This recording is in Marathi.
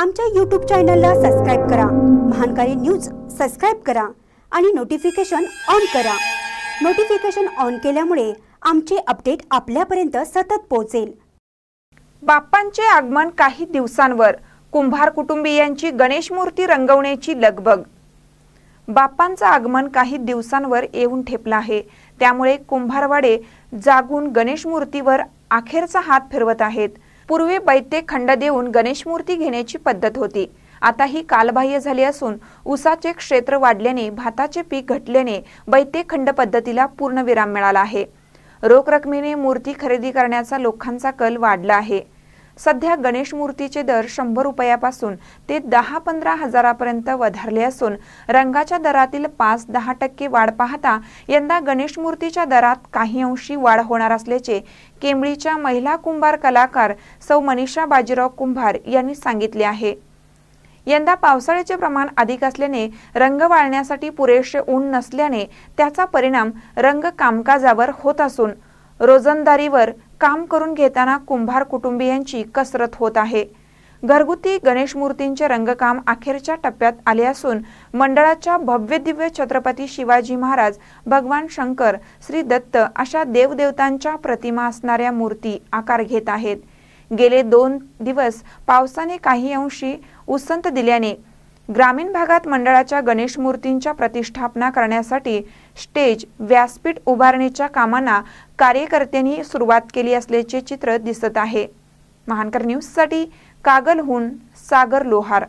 आमच्या यूट्यूब चॅनलला सबस्क्राईब करा महानकारी न्यूज सबस्क्राईब करा आणि नोटिफिकेशन ऑन करा नोटिफिकेशन ऑन केल्यामुळे आमचे अपडेट आपल्यापर्यंत सतत पोहोचेल बाप्पांचे आगमन काही दिवसांवर कुंभार कुटुंबियांची गणेश मूर्ती रंगवण्याची लगबग बाप्पांचं आगमन काही दिवसांवर येऊन ठेपलं आहे त्यामुळे कुंभारवाडे जागून गणेश मूर्तीवर अखेरचा हात फिरवत आहेत पूर्वी बैत्य खंड देऊन गणेश मूर्ती घेण्याची पद्धत होती आता ही कालबाह्य झाली असून उसाचे क्षेत्र वाढल्याने भाताचे पीक घटल्याने बैते खंड पद्धतीला पूर्ण विराम मिळाला आहे रोख रकमेने मूर्ती खरेदी करण्याचा लोकांचा कल वाढला आहे सध्या गणेश मूर्तीचे दर शंभर रुपयापासून ते दहा पंधरा हजारापर्यंत वधारले असून रंगाच्या दरातील पाच दहा टक्के वाढ पाहता यंदा गणेश मूर्तीच्या दरात काही अंशी वाढ होणार असल्याचे केंबळीच्या महिला कुंभार कलाकार सौ मनीषा बाजीराव कुंभार यांनी सांगितले आहे यंदा पावसाळ्याचे प्रमाण अधिक असल्याने रंग वाळण्यासाठी पुरेसे ऊन नसल्याने त्याचा परिणाम रंग कामकाजावर होत असून रोजंदारीवर काम करून घेताना कुंभार कुटुंबियांची कसरत होत आहे घरगुती गणेश मूर्तींचे रंगकाम अखेरच्या टप्प्यात आले असून मंडळाच्या भव्य दिव्य छत्रपती शिवाजी महाराज भगवान शंकर श्री दत्त अशा देवदेवतांच्या प्रतिमा असणाऱ्या मूर्ती आकार घेत आहेत गेले दोन दिवस पावसाने काही अंशी उसंत दिल्याने ग्रामीण भागात मंडळाच्या गणेश मूर्तींच्या प्रतिष्ठापना करण्यासाठी स्टेज व्यासपीठ उभारणीच्या कामांना कार्यकर्त्यांनी सुरुवात केली असल्याचे चित्र दिसत आहे महानकर न्यूजसाठी कागलहून सागर लोहार